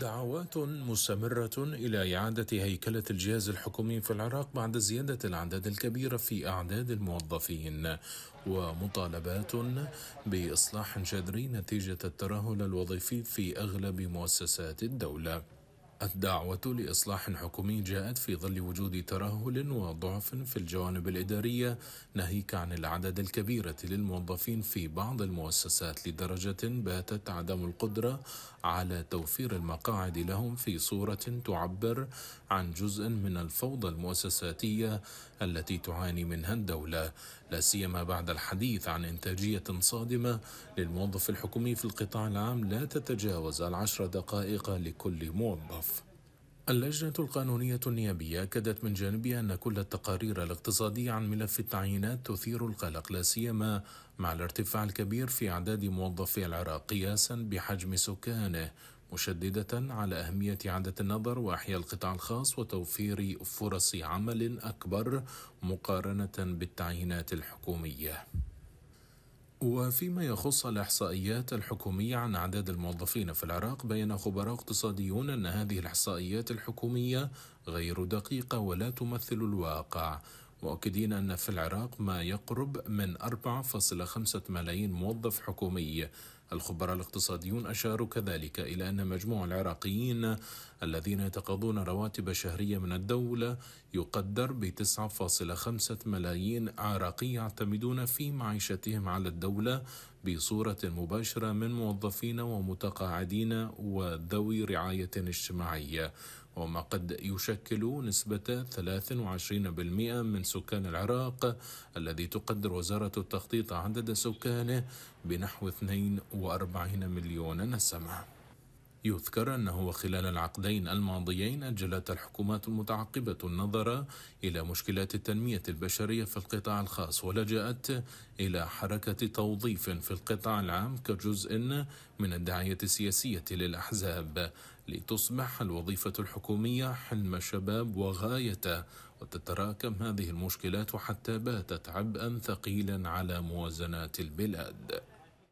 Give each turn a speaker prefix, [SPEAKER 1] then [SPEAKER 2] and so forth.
[SPEAKER 1] دعوات مستمرة إلى إعادة هيكلة الجهاز الحكومي في العراق بعد زيادة الأعداد الكبيرة في أعداد الموظفين ومطالبات بإصلاح جذري نتيجة الترهل الوظيفي في أغلب مؤسسات الدولة. الدعوة لإصلاح حكومي جاءت في ظل وجود ترهل وضعف في الجوانب الإدارية ناهيك عن العدد الكبير للموظفين في بعض المؤسسات لدرجة باتت عدم القدرة على توفير المقاعد لهم في صورة تعبر عن جزء من الفوضى المؤسساتية التي تعاني منها الدولة لا سيما بعد الحديث عن إنتاجية صادمة للموظف الحكومي في القطاع العام لا تتجاوز العشر دقائق لكل موظف اللجنة القانونية النيابية أكدت من جانبها أن كل التقارير الاقتصادية عن ملف التعيينات تثير القلق لا سيما مع الارتفاع الكبير في أعداد موظفي العراق قياسا بحجم سكانه مشددة على أهمية إعادة النظر وإحياء القطاع الخاص وتوفير فرص عمل أكبر مقارنة بالتعيينات الحكومية. وفيما يخص الإحصائيات الحكومية عن أعداد الموظفين في العراق بين خبراء اقتصاديون أن هذه الإحصائيات الحكومية غير دقيقة ولا تمثل الواقع مؤكدين أن في العراق ما يقرب من 4.5 ملايين موظف حكومي الخبراء الاقتصاديون أشاروا كذلك إلى أن مجموع العراقيين الذين يتقاضون رواتب شهرية من الدولة يقدر ب 9.5 ملايين عراقي يعتمدون في معيشتهم على الدولة بصورة مباشرة من موظفين ومتقاعدين وذوي رعاية اجتماعية وما قد يشكل نسبة 23% من سكان العراق الذي تقدر وزارة التخطيط عدد سكانه بنحو 42 مليون نسمة يذكر أنه خلال العقدين الماضيين أجلت الحكومات المتعاقبة النظر إلى مشكلات التنمية البشرية في القطاع الخاص ولجأت إلى حركة توظيف في القطاع العام كجزء من الدعاية السياسية للأحزاب لتصبح الوظيفة الحكومية حلم شباب وغايته وتتراكم هذه المشكلات حتى باتت عبئا ثقيلا على موازنات البلاد